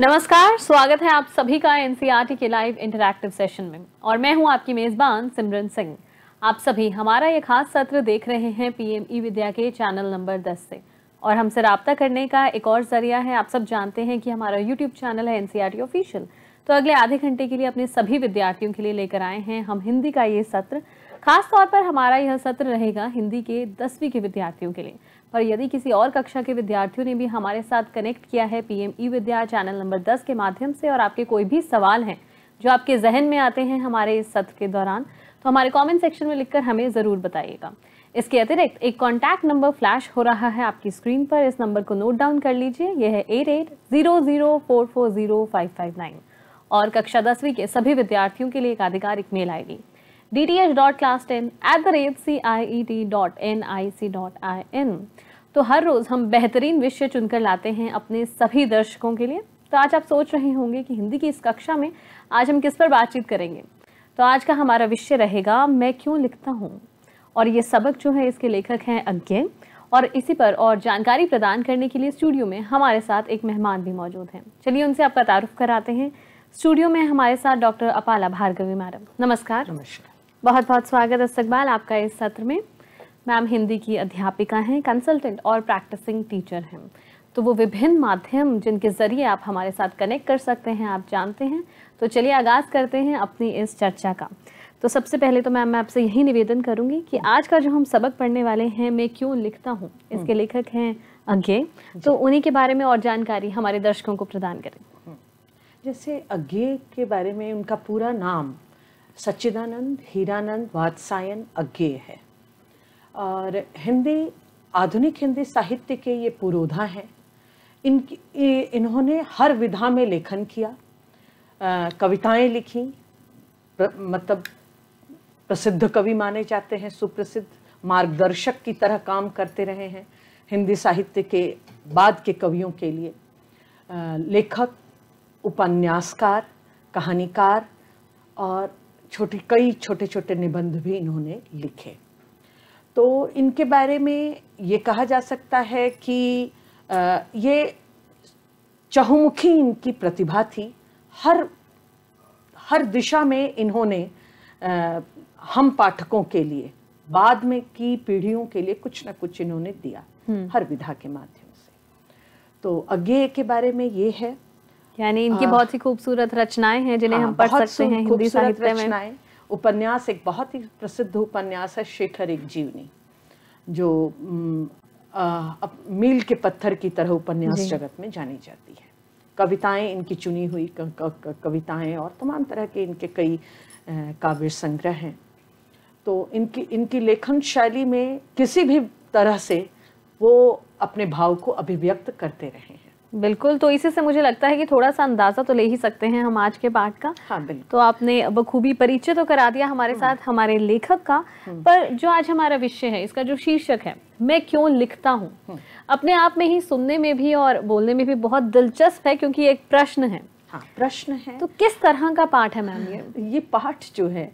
नमस्कार स्वागत है आप सभी का एनसीईआरटी e के लाइव इंटरैक्टिव सेशन में और मैं हूं आपकी मेजबान सिमरन सिंह आप सभी हमारा ये खास सत्र देख रहे हैं पीएम ई e विद्या के चैनल नंबर 10 से और हमसे रबता करने का एक और जरिया है आप सब जानते हैं कि हमारा यूट्यूब चैनल है एनसीईआरटी ऑफिशियल e तो अगले आधे घंटे के लिए अपने सभी विद्यार्थियों के लिए लेकर आए हैं हम हिंदी का ये सत्र खासतौर पर हमारा यह सत्र रहेगा हिंदी के दसवीं के विद्यार्थियों के लिए और यदि किसी और कक्षा के विद्यार्थियों ने भी हमारे साथ कनेक्ट किया है PM E e Vidya channel number दस के माध्यम से और आपके कोई भी सवाल हैं जो आपके जहन में आते हैं हमारे इस सत्र के दौरान तो हमारे कमेंट सेक्शन में लिखकर हमें ज़रूर बताइएगा इसके अतिरिक्त एक कॉन्टैक्ट नंबर फ्लैश हो रहा है आपकी स्क्रीन पर इस नंबर को नोट डाउन कर लीजिए यह है eight eight zero zero four four zero five five nine और कक्षा दसवीं के सभी विद्यार्थियों के लिए एक आधिकारिक mail D dth.classt.in at the rate C I E T dot N I C dot I N तो हर रोज़ हम बेहतरीन विषय चुनकर लाते हैं अपने सभी दर्शकों के लिए तो आज आप सोच रहे होंगे कि हिंदी की इस कक्षा में आज हम किस पर बातचीत करेंगे तो आज का हमारा विषय रहेगा मैं क्यों लिखता हूँ और ये सबक जो है इसके लेखक हैं अज्ञे और इसी पर और जानकारी प्रदान करने के लिए स्टूडियो में हमारे साथ एक मेहमान भी मौजूद हैं चलिए उनसे आपका तारुफ कराते हैं स्टूडियो में हमारे साथ डॉक्टर अपाला भार्गवी मैडम नमस्कार नमस्कार बहुत बहुत स्वागत है इस्तबाल आपका इस सत्र में मैम हिंदी की अध्यापिका हैं कंसल्टेंट और प्रैक्टिसिंग टीचर हैं तो वो विभिन्न माध्यम जिनके ज़रिए आप हमारे साथ कनेक्ट कर सकते हैं आप जानते हैं तो चलिए आगाज़ करते हैं अपनी इस चर्चा का तो सबसे पहले तो मैम मैं आपसे यही निवेदन करूंगी कि आज का जो हम सबक पढ़ने वाले हैं मैं क्यों लिखता हूँ इसके हम्म। लेखक हैं अज्ञे तो उन्हीं के बारे में और जानकारी हमारे दर्शकों को प्रदान करें हम्म। जैसे अज्ञे के बारे में उनका पूरा नाम सच्चिदानंद हीरानंद वात्सायन अज्ञेय है और हिंदी आधुनिक हिंदी साहित्य के ये पुरोधा हैं इनकी इन्होंने हर विधा में लेखन किया कविताएं लिखी प्र, मतलब प्रसिद्ध कवि माने जाते हैं सुप्रसिद्ध मार्गदर्शक की तरह काम करते रहे हैं हिंदी साहित्य के बाद के कवियों के लिए लेखक उपन्यासकार कहानीकार और छोटे कई छोटे छोटे निबंध भी इन्होंने लिखे तो इनके बारे में ये कहा जा सकता है कि आ, ये चहुमुखी इनकी प्रतिभा थी हर हर दिशा में इन्होंने आ, हम पाठकों के लिए बाद में की पीढ़ियों के लिए कुछ ना कुछ इन्होंने दिया हम्म। हर विधा के माध्यम से तो अज्ञेय के बारे में ये है यानी इनकी बहुत ही खूबसूरत रचनाएं हैं जिन्हें हम पढ़ सकते हैं हिंदी साहित्य में उपन्यास एक बहुत ही प्रसिद्ध उपन्यास है शेखर एक जीवनी जो आ, मील के पत्थर की तरह उपन्यास जगत में जानी जाती है कविताएं इनकी चुनी हुई कविताएं और तमाम तरह के इनके कई काव्य संग्रह हैं तो इनकी इनकी लेखन शैली में किसी भी तरह से वो अपने भाव को अभिव्यक्त करते रहे बिल्कुल तो इसी से मुझे लगता है कि थोड़ा सा अंदाजा तो ले ही सकते हैं हम आज के पाठ का हाँ, तो आपने बखूबी परिचय तो करा दिया हमारे हम्म। साथ हमारे लेखक का हम्म। पर जो आज हमारा विषय है इसका जो शीर्षक है मैं क्यों लिखता हूँ हम्म। अपने आप में ही सुनने में भी और बोलने में भी बहुत दिलचस्प है क्योंकि एक प्रश्न है हाँ, प्रश्न है तो किस तरह का पाठ है मैम ये ये पाठ जो है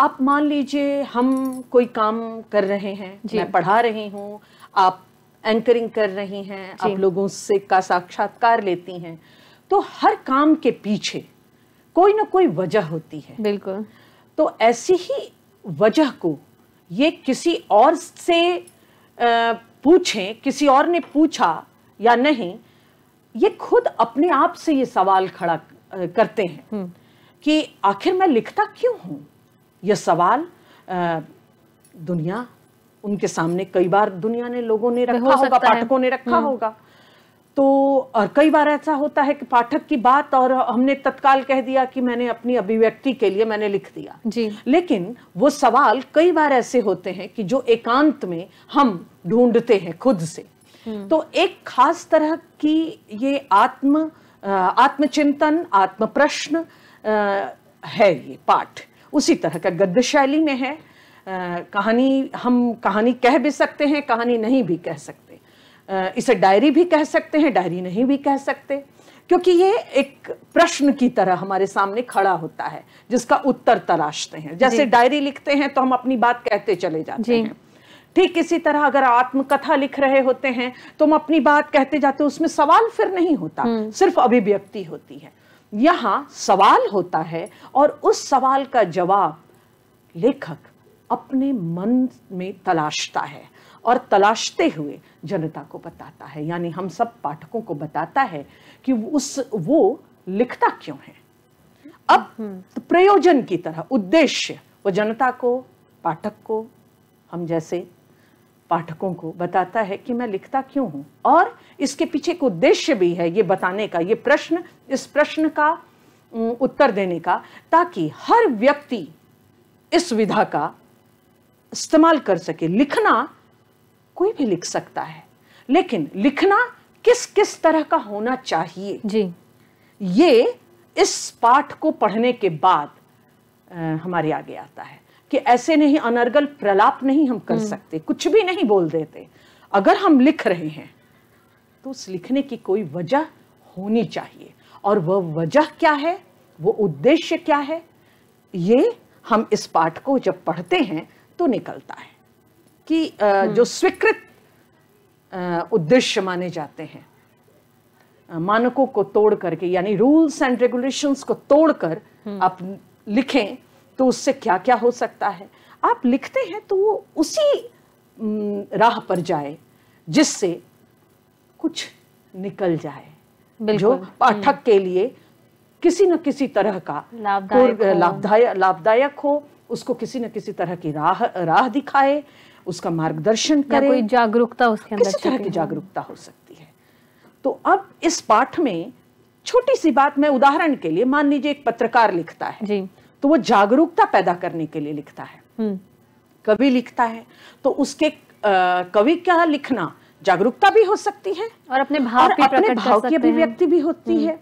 आप मान लीजिए हम कोई काम कर रहे हैं मैं पढ़ा रही हूँ आप एंकरिंग कर रही हैं आप लोगों से का साक्षात्कार लेती हैं तो हर काम के पीछे कोई ना कोई वजह होती है बिल्कुल तो ऐसी ही वजह को ये किसी और से पूछें किसी और ने पूछा या नहीं ये खुद अपने आप से ये सवाल खड़ा करते हैं हम्म। कि आखिर मैं लिखता क्यों हूँ यह सवाल दुनिया उनके सामने कई बार दुनिया ने लोगों ने रखा होगा पाठकों ने रखा हाँ। होगा तो और कई बार ऐसा होता है कि पाठक की बात और हमने तत्काल कह दिया कि मैंने अपनी अभिव्यक्ति के लिए मैंने लिख दिया जी लेकिन वो सवाल कई बार ऐसे होते हैं कि जो एकांत में हम ढूंढते हैं खुद से हम्म। तो एक खास तरह की ये आत्म आत्मचिंतन आत्म प्रश्न है ये पाठ उसी तरह का गद्य शैली में है कहानी हम कहानी कह भी सकते हैं कहानी नहीं भी कह सकते इसे डायरी भी कह सकते हैं डायरी नहीं भी कह सकते क्योंकि ये एक प्रश्न की तरह हमारे सामने खड़ा होता है जिसका उत्तर तलाशते हैं जैसे डायरी लिखते हैं तो हम अपनी बात कहते चले जाते हैं ठीक इसी तरह अगर आत्मकथा लिख रहे होते हैं तो हम अपनी बात कहते जाते हैं उसमें सवाल फिर नहीं होता हम्म। सिर्फ अभिव्यक्ति होती है यहाँ सवाल होता है और उस सवाल का जवाब लेखक अपने मन में तलाशता है और तलाशते हुए जनता को बताता है यानी हम सब पाठकों को बताता है कि उस वो लिखता क्यों है अब हम्म। तो प्रयोजन की तरह उद्देश्य वो जनता को पाठक को हम जैसे पाठकों को बताता है कि मैं लिखता क्यों हूं और इसके पीछे एक उद्देश्य भी है ये बताने का ये प्रश्न इस प्रश्न का उत्तर देने का ताकि हर व्यक्ति इस विधा का इस्तेमाल कर सके लिखना कोई भी लिख सकता है लेकिन लिखना किस किस तरह का होना चाहिए जी ये इस पाठ को पढ़ने के बाद आ, हमारे आगे आता है कि ऐसे नहीं अनर्गल प्रलाप नहीं हम कर हम्म। सकते कुछ भी नहीं बोल देते अगर हम लिख रहे हैं तो उस लिखने की कोई वजह होनी चाहिए और वह वजह क्या है वो उद्देश्य क्या है ये हम इस पाठ को जब पढ़ते हैं तो निकलता है कि जो हम्म। स्वीकृत उद्देश्य माने जाते हैं मानकों को तोड़ करके यानी रूल्स एंड रेगुलेशंस को तोड़कर हम्म। आप लिखें तो उससे क्या क्या हो सकता है आप लिखते हैं तो वो उसी राह पर जाए जिससे कुछ निकल जाए जो पाठक हम्म। के लिए किसी न किसी तरह का लाभदायक लाभदायक हो उसको किसी न किसी तरह की राह राह दिखाए उसका मार्गदर्शन करे कोई जागरूकता उसके अंदर किसी तरह की जागरूकता हो सकती है तो अब इस पाठ में छोटी सी बात मैं उदाहरण के लिए मान लीजिए एक पत्रकार लिखता है जी तो वो जागरूकता पैदा करने के लिए लिखता है हम्म। कवि लिखता है तो उसके कवि क्या लिखना जागरूकता भी हो सकती है और अपने भाव और अपने भाव की अभिव्यक्ति भी होती हम्म। है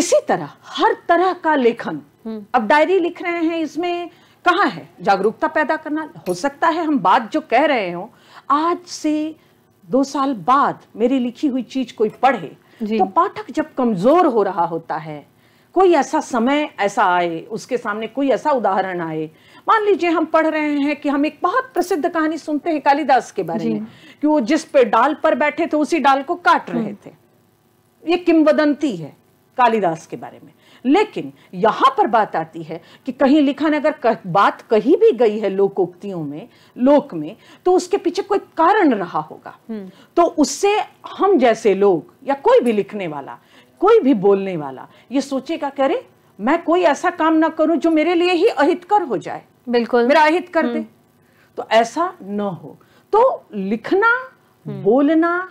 इसी तरह हर तरह का लेखन हम्म। अब डायरी लिख रहे हैं इसमें कहाँ है जागरूकता पैदा करना हो सकता है हम बात जो कह रहे हो आज से दो साल बाद मेरी लिखी हुई चीज कोई पढ़े तो पाठक जब कमजोर हो रहा होता है कोई ऐसा समय ऐसा आए उसके सामने कोई ऐसा उदाहरण आए मान लीजिए हम पढ़ रहे हैं कि हम एक बहुत प्रसिद्ध कहानी सुनते हैं कालिदास के बारे में कि वो जिस पे डाल पर बैठे थे उसी डाल को काट रहे हम्म। थे ये किमवदंती है कालिदास के बारे में लेकिन यहां पर बात आती है कि कहीं लिखा न अगर कह, बात कही भी गई है लोकोक्तियों में लोक में तो उसके पीछे कोई कारण रहा होगा हम्म। तो उससे हम जैसे लोग या कोई भी लिखने वाला कोई भी बोलने वाला ये सोचेगा करे मैं कोई ऐसा काम ना करूं जो मेरे लिए ही अहितकर हो जाए बिल्कुल मेरा अहित कर दे हम्म। तो ऐसा न हो तो लिखना हम्म। बोलना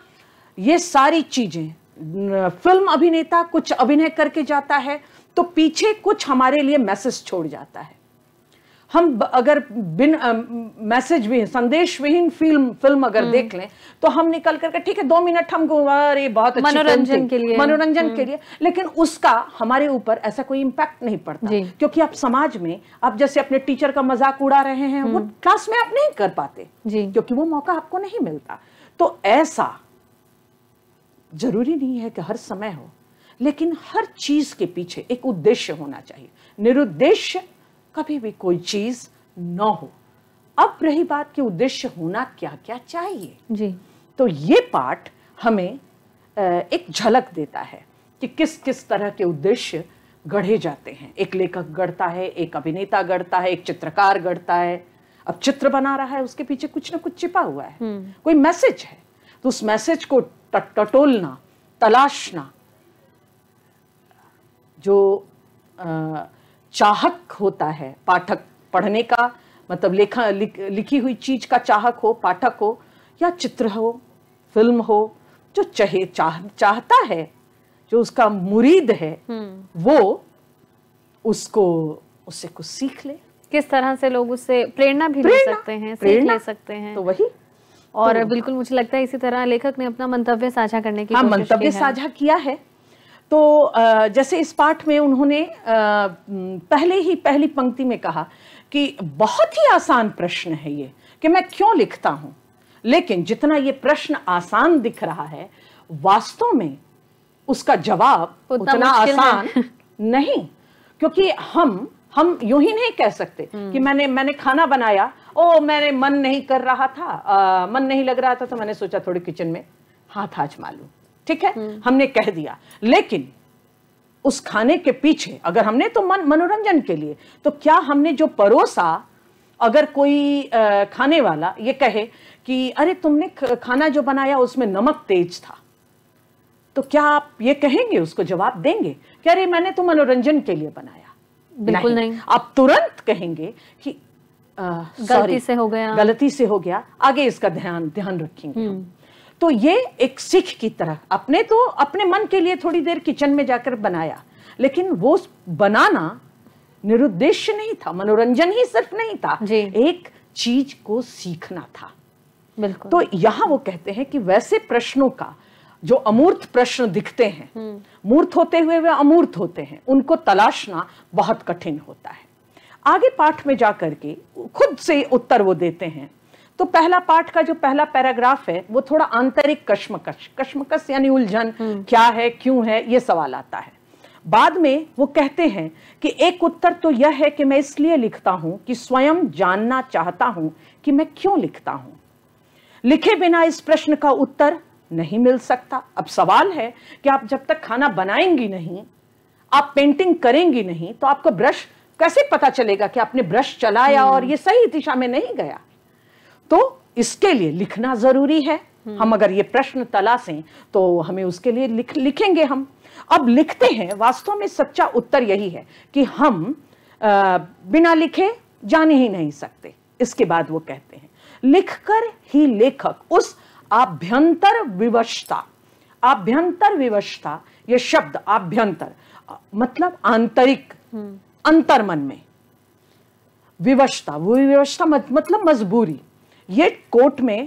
ये सारी चीजें फिल्म अभिनेता कुछ अभिनय करके जाता है तो पीछे कुछ हमारे लिए मैसेज छोड़ जाता है हम अगर बिन मैसेज भी संदेश विहीन फिल्म फिल्म अगर हम्म। देख लें तो हम निकल करके ठीक है दो मिनट हम अरे बहुत मनोरंजन के लिए मनोरंजन के हम्म। लिए लेकिन उसका हमारे ऊपर ऐसा कोई इम्पैक्ट नहीं पड़ता क्योंकि आप समाज में आप जैसे अपने टीचर का मजाक उड़ा रहे हैं वो क्लास हम्म। में आप नहीं कर पाते क्योंकि वो मौका आपको नहीं मिलता तो ऐसा जरूरी नहीं है कि हर समय हो लेकिन हर चीज़ के पीछे एक उद्देश्य होना चाहिए निरुद्देश्य कभी भी कोई चीज़ न हो अब रही बात के उद्देश्य होना क्या क्या चाहिए जी तो ये पाठ हमें एक झलक देता है कि किस किस तरह के उद्देश्य गढ़े जाते हैं एक लेखक गढ़ता है एक अभिनेता गढ़ता है एक चित्रकार गढ़ता है अब चित्र बना रहा है उसके पीछे कुछ ना कुछ छिपा हुआ है हम्म। कोई मैसेज है तो उस मैसेज को टटोलना तलाशना जो चाहक होता है पाठक पढ़ने का मतलब लेखा लिख, लिखी हुई चीज का चाहक हो पाठक हो या चित्र हो फिल्म हो जो चाहे चाह चाहता है जो उसका मुरीद है हम्म। वो उसको उससे कुछ सीख ले किस तरह से लोग उससे प्रेरणा भी प्रेणा, ले सकते हैं सीख ले सकते हैं तो वही और तो बिल्कुल मुझे लगता है इसी तरह लेखक ने अपना मंतव्य साझा करने की हाँ, मंतव्य साझा किया है तो जैसे इस पाठ में उन्होंने पहले ही पहली पंक्ति में कहा कि बहुत ही आसान प्रश्न है ये कि मैं क्यों लिखता हूँ लेकिन जितना ये प्रश्न आसान दिख रहा है वास्तव में उसका जवाब उतना आसान नहीं क्योंकि हम हम यूं ही नहीं कह सकते कि हम्म। मैंने मैंने खाना बनाया ओ मैंने मन नहीं कर रहा था आ, मन नहीं लग रहा था तो मैंने सोचा थोड़ी किचन में हाथ आजमा लूँ ठीक है हम्म। हमने कह दिया लेकिन उस खाने के पीछे अगर हमने तो मन मनोरंजन के लिए तो क्या हमने जो परोसा अगर कोई खाने वाला ये कहे कि अरे तुमने खाना जो बनाया उसमें नमक तेज था तो क्या आप ये कहेंगे उसको जवाब देंगे कि अरे मैंने तो मनोरंजन के लिए बनाया बिल्कुल नहीं, नहीं। आप तुरंत कहेंगे कि आ, गलती से हो गया गलती से हो गया आगे इसका ध्यान ध्यान रखेंगे हम्म। तो ये एक सिख की तरह अपने तो अपने मन के लिए थोड़ी देर किचन में जाकर बनाया लेकिन वो बनाना निरुद्देश्य नहीं था मनोरंजन ही सिर्फ नहीं था एक चीज को सीखना था बिल्कुल तो यहां वो कहते हैं कि वैसे प्रश्नों का जो अमूर्त प्रश्न दिखते हैं हम्म। मूर्त होते हुए वे अमूर्त होते हैं उनको तलाशना बहुत कठिन होता है आगे पाठ में जाकर के खुद से उत्तर वो देते हैं तो पहला पार्ट का जो पहला पैराग्राफ है वो थोड़ा आंतरिक कश्मकश कश्मकश यानी उलझन हम्म। क्या है क्यों है ये सवाल आता है बाद में वो कहते हैं कि एक उत्तर तो यह है कि मैं इसलिए लिखता हूं कि स्वयं जानना चाहता हूं कि मैं क्यों लिखता हूं लिखे बिना इस प्रश्न का उत्तर नहीं मिल सकता अब सवाल है कि आप जब तक खाना बनाएंगी नहीं आप पेंटिंग करेंगी नहीं तो आपको ब्रश कैसे पता चलेगा कि आपने ब्रश चलाया हम्म। और ये सही दिशा में नहीं गया तो इसके लिए लिखना जरूरी है हम्म। हम अगर ये प्रश्न तलाशें तो हमें उसके लिए लिख लिखेंगे हम अब लिखते हैं वास्तव में सच्चा उत्तर यही है कि हम आ, बिना लिखे जान ही नहीं सकते इसके बाद वो कहते हैं लिखकर ही लेखक उस आभ्यंतर विवशता आभ्यंतर विवशता ये शब्द आभ्यंतर मतलब आंतरिक हम्म। अंतर मन में विवशता वो विवशता मत, मतलब मजबूरी ये कोट में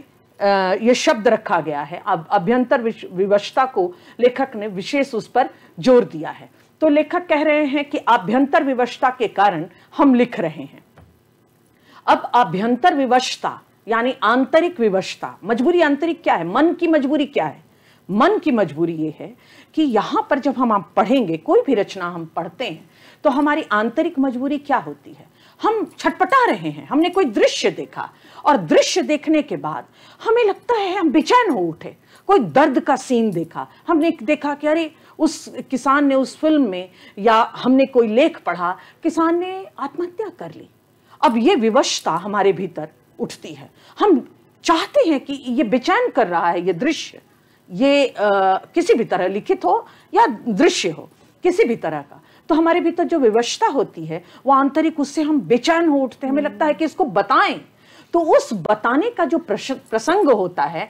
ये शब्द रखा गया है अब अभ्यंतर विवशता को लेखक ने विशेष उस पर जोर दिया है तो लेखक कह रहे हैं कि आभ्यंतर विवशता के कारण हम लिख रहे हैं अब आभ्यंतर विवशता यानी आंतरिक विवशता मजबूरी आंतरिक क्या है मन की मजबूरी क्या है मन की मजबूरी ये है कि यहां पर जब हम आप पढ़ेंगे कोई भी रचना हम पढ़ते हैं तो हमारी आंतरिक मजबूरी क्या होती है हम छटपटा रहे हैं हमने कोई दृश्य देखा और दृश्य देखने के बाद हमें लगता है हम बेचैन हो उठे कोई दर्द का सीन देखा हमने देखा कि अरे उस किसान ने उस फिल्म में या हमने कोई लेख पढ़ा किसान ने आत्महत्या कर ली अब ये विवशता हमारे भीतर उठती है हम चाहते हैं कि ये बेचैन कर रहा है ये दृश्य ये आ, किसी भी तरह लिखित हो या दृश्य हो किसी भी तरह का तो हमारे भीतर जो विवशता होती है वो आंतरिक उससे हम बेचैन हो उठते हैं हमें लगता है कि इसको बताएं तो उस बताने का जो प्रसंग होता है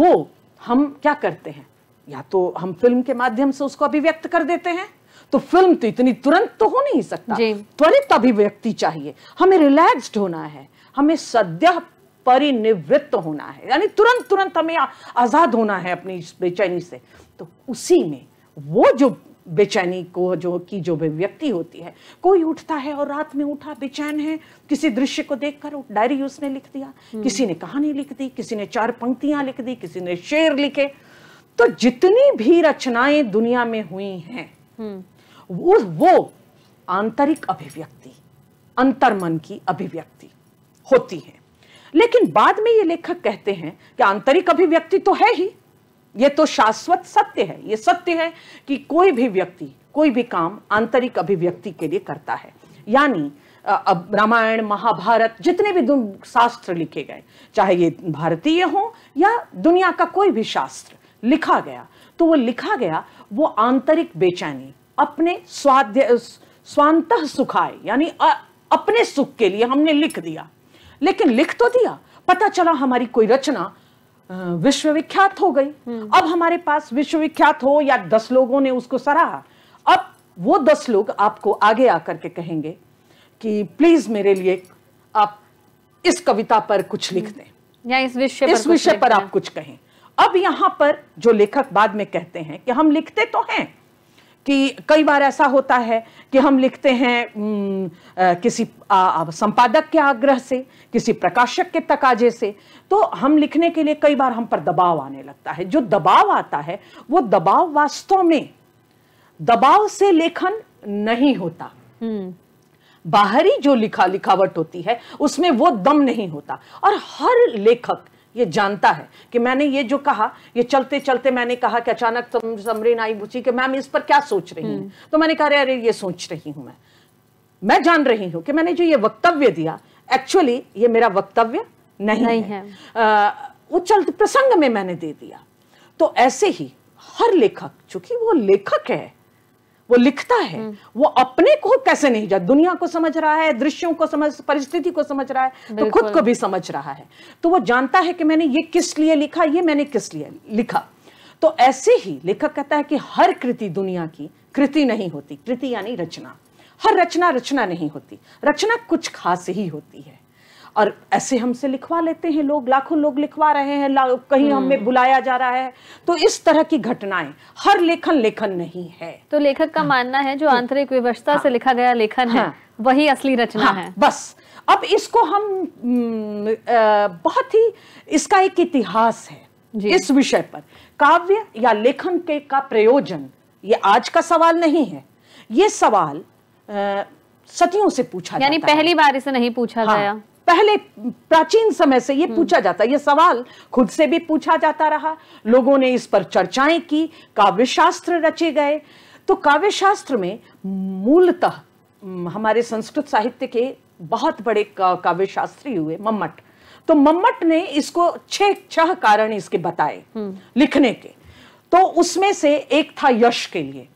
वो हम क्या करते हैं या तो हम फिल्म के माध्यम से उसको अभिव्यक्त कर देते हैं तो फिल्म तो इतनी तुरंत तो हो नहीं सकता त्वरित अभिव्यक्ति चाहिए हमें रिलैक्स्ड होना है हमें सद्य परिनिवृत्त होना है यानी तुरंत तुरंत हमें आजाद होना है अपनी बेचैनी से तो उसी में वो जो बेचैनी को जो की जो व्यक्ति होती है कोई उठता है और रात में उठा बेचैन है किसी दृश्य को देखकर डायरी उसने लिख दिया हम्म। किसी ने कहानी लिख दी किसी ने चार पंक्तियां लिख दी किसी ने शेर लिखे तो जितनी भी रचनाएं दुनिया में हुई हैं हम्म। वो वो आंतरिक अभिव्यक्ति अंतर्मन की अभिव्यक्ति होती है लेकिन बाद में ये लेखक कहते हैं कि आंतरिक अभिव्यक्ति तो है ही ये तो शाश्वत सत्य है ये सत्य है कि कोई भी व्यक्ति कोई भी काम आंतरिक अभिव्यक्ति के लिए करता है यानी अब रामायण महाभारत जितने भी शास्त्र लिखे गए चाहे ये भारतीय हो या दुनिया का कोई भी शास्त्र लिखा गया तो वो लिखा गया वो आंतरिक बेचैनी अपने स्वाध्य स्वांत सुखाए यानी अपने सुख के लिए हमने लिख दिया लेकिन लिख तो दिया पता चला हमारी कोई रचना विश्वविख्यात हो गई हम्म। अब हमारे पास विश्वविख्यात हो या दस लोगों ने उसको सराहा अब वो दस लोग आपको आगे आकर के कहेंगे कि प्लीज मेरे लिए आप इस कविता पर कुछ लिख हम्म। दें या इस विषय इस विषय पर आप कुछ कहें अब यहां पर जो लेखक बाद में कहते हैं कि हम लिखते तो हैं कि कई बार ऐसा होता है कि हम लिखते हैं किसी संपादक के आग्रह से किसी प्रकाशक के तकाजे से तो हम लिखने के लिए कई बार हम पर दबाव आने लगता है जो दबाव आता है वो दबाव वास्तव में दबाव से लेखन नहीं होता हम्म। बाहरी जो लिखा लिखावट होती है उसमें वो दम नहीं होता और हर लेखक ये जानता है कि मैंने ये जो कहा ये चलते चलते मैंने कहा कि अचानक समरीन आई पूछी कि मैम इस पर क्या सोच रही हैं हम्म। तो मैंने कहा अरे ये सोच रही हूँ मैं मैं जान रही हूँ कि मैंने जो ये वक्तव्य दिया एक्चुअली ये मेरा वक्तव्य नहीं, नहीं है, है। उच्चल प्रसंग में मैंने दे दिया तो ऐसे ही हर लेखक चूंकि वो लेखक है वो लिखता है हम्म। वो अपने को कैसे नहीं जा दुनिया को समझ रहा है दृश्यों को समझ परिस्थिति को समझ रहा है तो खुद को भी समझ रहा है तो वो जानता है कि मैंने ये किस लिए लिखा ये मैंने किस लिए लिखा तो ऐसे ही लेखक कहता है कि हर कृति दुनिया की कृति नहीं होती कृति यानी रचना हर रचना रचना नहीं होती रचना कुछ खास ही होती है और ऐसे हमसे लिखवा लेते हैं लोग लाखों लोग लिखवा रहे हैं कहीं हम्म। हमें बुलाया जा रहा है तो इस तरह की घटनाएं हर लेखन लेखन नहीं है तो लेखक का हाँ, मानना है जो आंतरिक विवशता हाँ, से लिखा गया लेखन हाँ, है वही असली रचना हाँ, है बस अब इसको हम आ, बहुत ही इसका एक इतिहास है इस विषय पर काव्य या लेखन के का प्रयोजन ये आज का सवाल नहीं है ये सवाल सतियों से पूछा यानी पहली बार इसे नहीं पूछा हाँ, गया पहले प्राचीन समय से ये हम्म। पूछा जाता ये सवाल खुद से भी पूछा जाता रहा लोगों ने इस पर चर्चाएं की काव्य शास्त्र रचे गए तो काव्य शास्त्र में मूलतः हम्म, हमारे संस्कृत साहित्य के बहुत बड़े काव्य शास्त्री हुए मम्मट तो मम्मट ने इसको छह छह कारण इसके बताए हम्म। लिखने के तो उसमें से एक था यश के लिए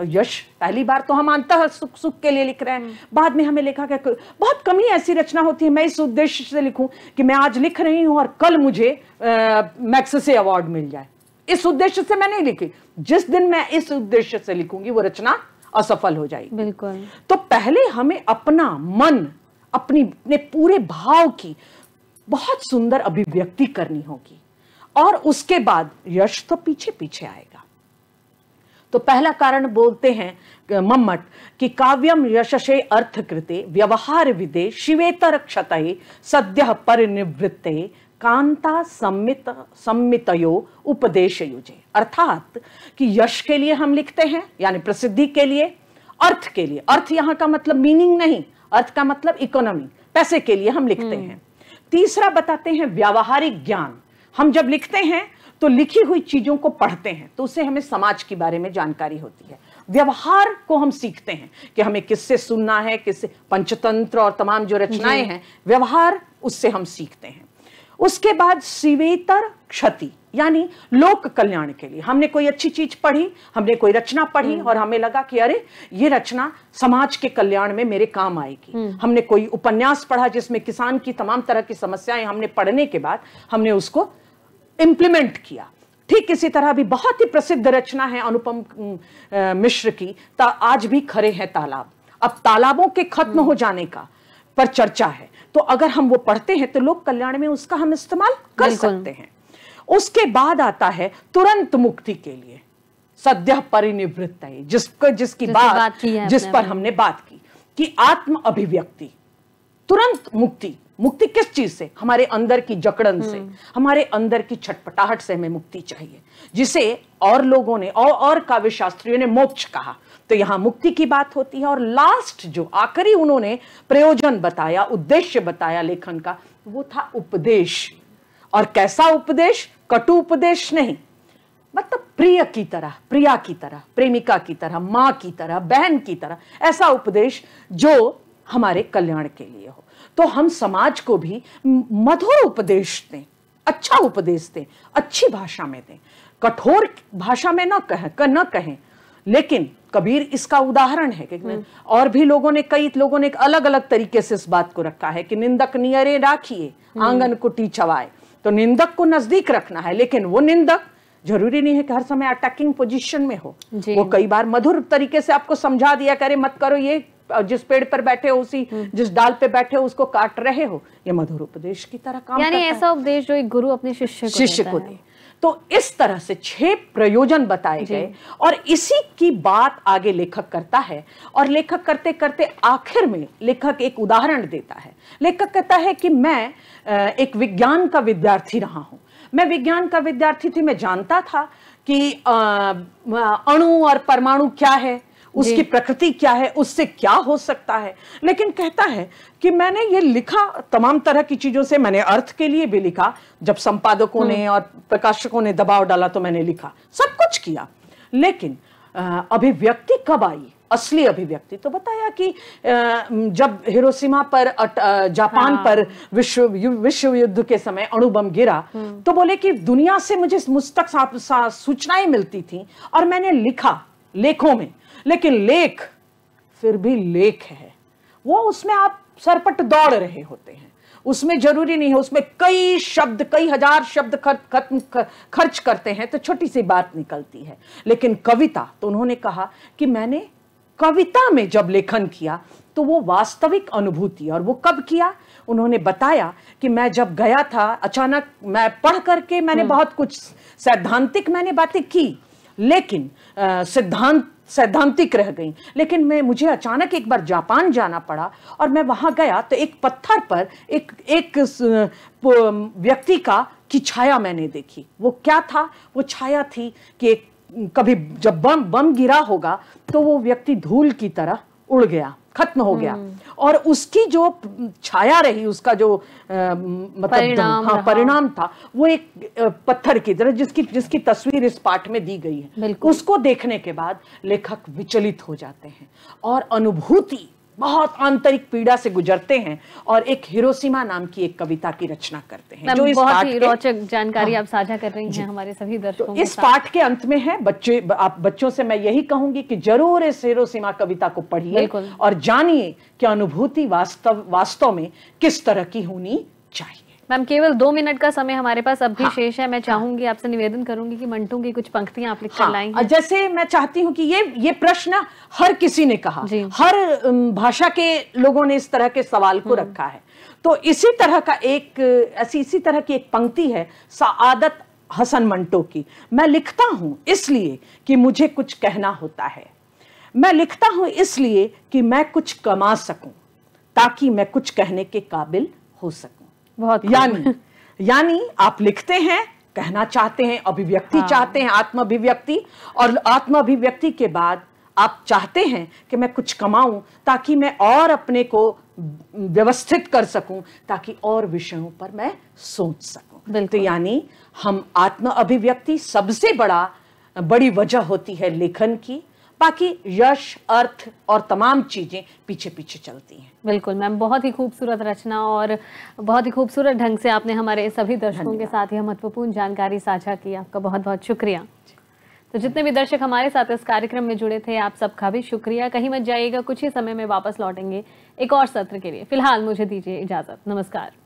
तो यश पहली बार तो हम अंत सुख सुख के लिए लिख रहे हैं हम्म। बाद में हमें लिखा गया बहुत कम ही ऐसी रचना होती है मैं इस उद्देश्य से लिखूं कि मैं आज लिख रही हूं और कल मुझे से अवार्ड मिल जाए इस उद्देश्य से मैं नहीं लिखी जिस दिन मैं इस उद्देश्य से लिखूंगी वो रचना असफल हो जाएगी बिल्कुल तो पहले हमें अपना मन अपनी अपने पूरे भाव की बहुत सुंदर अभिव्यक्ति करनी होगी और उसके बाद यश तो पीछे पीछे आएगा तो पहला कारण बोलते हैं मम्मट कि काव्यम यशसे अर्थ कृते व्यवहार विदे शिवेतर क्षत सद्य परिनिवृत्ते कांता सम्मित सम्मितयो उपदेश युजे अर्थात कि यश के लिए हम लिखते हैं यानी प्रसिद्धि के लिए अर्थ के लिए अर्थ यहाँ का मतलब मीनिंग नहीं अर्थ का मतलब इकोनॉमी पैसे के लिए हम लिखते हम्म। हैं तीसरा बताते हैं व्यावहारिक ज्ञान हम जब लिखते हैं तो लिखी हुई चीज़ों को पढ़ते हैं तो उससे हमें समाज के बारे में जानकारी होती है व्यवहार को हम सीखते हैं कि हमें किससे सुनना है किससे पंचतंत्र और तमाम जो रचनाएं हैं व्यवहार उससे हम सीखते हैं उसके बाद सिवेतर क्षति यानी लोक कल्याण के लिए हमने कोई अच्छी चीज पढ़ी हमने कोई रचना पढ़ी हम्म। और हमें लगा कि अरे ये रचना समाज के कल्याण में मेरे काम आएगी हम्म। हमने कोई उपन्यास पढ़ा जिसमें किसान की तमाम तरह की समस्याएं हमने पढ़ने के बाद हमने उसको इंप्लीमेंट किया ठीक इसी तरह भी बहुत ही प्रसिद्ध रचना है अनुपम मिश्र की ता आज भी खड़े हैं तालाब अब तालाबों के खत्म हो जाने का पर चर्चा है तो अगर हम वो पढ़ते हैं तो लोक कल्याण में उसका हम इस्तेमाल कर सकते हैं उसके बाद आता है तुरंत मुक्ति के लिए सद्य परिनिवृत्त जिसको जिसकी बात, बात जिस पर हमने बात की कि आत्म अभिव्यक्ति तुरंत मुक्ति मुक्ति किस चीज से हमारे अंदर की जकड़न से हम्म। हमारे अंदर की छटपटाहट से हमें मुक्ति चाहिए जिसे और लोगों ने और और काव्य शास्त्रियों ने मोक्ष कहा तो यहां मुक्ति की बात होती है और लास्ट जो आखिरी उन्होंने प्रयोजन बताया उद्देश्य बताया लेखन का वो था उपदेश और कैसा उपदेश कटु उपदेश नहीं मतलब प्रिय की तरह प्रिया की तरह प्रेमिका की तरह माँ की तरह बहन की तरह ऐसा उपदेश जो हमारे कल्याण के लिए हो तो हम समाज को भी मधुर उपदेश दें अच्छा उपदेश दें अच्छी भाषा में दें कठोर भाषा में ना कहें न कहें लेकिन कबीर इसका उदाहरण है कि हम्म। और भी लोगों ने कई लोगों ने एक अलग अलग तरीके से इस बात को रखा है कि निंदक नियरे राखिए हम्म। आंगन कुटी चवाए तो निंदक को नजदीक रखना है लेकिन वो निंदक जरूरी नहीं है कि हर समय अटैकिंग पोजीशन में हो वो कई बार मधुर तरीके से आपको समझा दिया करे मत करो ये जिस पेड़ पर बैठे हो उसी हम्म। जिस डाल पे बैठे हो उसको काट रहे हो ये मधुर उपदेश की तरह काम यानी ऐसा उपदेश जो एक गुरु अपने शिष्य को शिष्य को दे तो इस तरह से छह प्रयोजन बताए गए और इसी की बात आगे लेखक करता है और लेखक करते करते आखिर में लेखक एक उदाहरण देता है लेखक कहता है कि मैं एक विज्ञान का विद्यार्थी रहा हूं मैं विज्ञान का विद्यार्थी थी मैं जानता था कि अणु और परमाणु क्या है उसकी प्रकृति क्या है उससे क्या हो सकता है लेकिन कहता है कि मैंने ये लिखा तमाम तरह की चीजों से मैंने अर्थ के लिए भी लिखा जब संपादकों ने हम्म। और प्रकाशकों ने दबाव डाला तो मैंने लिखा सब कुछ किया लेकिन अभिव्यक्ति कब आई असली अभिव्यक्ति तो बताया कि जब हिरोशिमा पर जापान हाँ। पर विश्व विश्व युद्ध के समय अणुबम गिरा हम्म। तो बोले कि दुनिया से मुझे मुस्तक सूचनाएं मिलती थी और मैंने लिखा लेखों में लेकिन लेख फिर भी लेख है वो उसमें आप सरपट दौड़ रहे होते हैं उसमें जरूरी नहीं है उसमें कई शब्द कई हजार शब्द खर, खत्म खर्च करते हैं तो छोटी सी बात निकलती है लेकिन कविता तो उन्होंने कहा कि मैंने कविता में जब लेखन किया तो वो वास्तविक अनुभूति और वो कब किया उन्होंने बताया कि मैं जब गया था अचानक मैं पढ़ करके मैंने हम्म। बहुत कुछ सैद्धांतिक मैंने बातें की लेकिन सिद्धांत सैद्धांतिक रह गई लेकिन मैं मुझे अचानक एक बार जापान जाना पड़ा और मैं वहाँ गया तो एक पत्थर पर एक एक व्यक्ति का की छाया मैंने देखी वो क्या था वो छाया थी कि एक कभी जब बम बम गिरा होगा तो वो व्यक्ति धूल की तरह उड़ गया खत्म हो गया हम्म। और उसकी जो छाया रही उसका जो मतलब परिणाम, हाँ, परिणाम था वो एक पत्थर की तरह जिसकी जिसकी तस्वीर इस पाठ में दी गई है उसको देखने के बाद लेखक विचलित हो जाते हैं और अनुभूति बहुत आंतरिक पीड़ा से गुजरते हैं और एक हिरोसीमा नाम की एक कविता की रचना करते हैं जो इस बहुत ही रोचक जानकारी हाँ, आप साझा कर रही हैं हमारे सभी तो दर्शकों तो इस पाठ के अंत में है बच्चे आप बच्चों से मैं यही कहूंगी कि जरूर इस हिरोसीमा कविता को पढ़िए और जानिए कि अनुभूति वास्तव वास्तव में किस तरह की होनी चाहिए मैम केवल दो मिनट का समय हमारे पास अब भी हाँ, शेष है मैं हाँ। चाहूंगी आपसे निवेदन करूंगी कि मंटू की कुछ पंक्तियां आप लिख हाँ, जैसे मैं चाहती हूँ कि ये ये प्रश्न हर किसी ने कहा हर भाषा के लोगों ने इस तरह के सवाल को हम्म। रखा है तो इसी तरह का एक ऐसी इसी तरह की एक पंक्ति है सआदत हसन मंटो की मैं लिखता हूं इसलिए कि मुझे कुछ कहना होता है मैं लिखता हूं इसलिए कि मैं कुछ कमा सकूं ताकि मैं कुछ कहने के काबिल हो सकूं बहुत यानी यानी आप लिखते हैं कहना चाहते हैं अभिव्यक्ति हाँ। चाहते हैं आत्म अभिव्यक्ति और आत्म अभिव्यक्ति के बाद आप चाहते हैं कि मैं कुछ कमाऊं ताकि मैं और अपने को व्यवस्थित कर सकूं ताकि और विषयों पर मैं सोच सकूं तो यानी हम आत्म अभिव्यक्ति सबसे बड़ा बड़ी वजह होती है लेखन की बाकी यश अर्थ और तमाम चीज़ें पीछे पीछे चलती हैं बिल्कुल मैम बहुत ही खूबसूरत रचना और बहुत ही खूबसूरत ढंग से आपने हमारे सभी दर्शकों के साथ यह महत्वपूर्ण जानकारी साझा की आपका बहुत बहुत शुक्रिया तो जितने भी दर्शक हमारे साथ इस कार्यक्रम में जुड़े थे आप सबका भी शुक्रिया कहीं मत जाइएगा कुछ ही समय में वापस लौटेंगे एक और सत्र के लिए फिलहाल मुझे दीजिए इजाज़त नमस्कार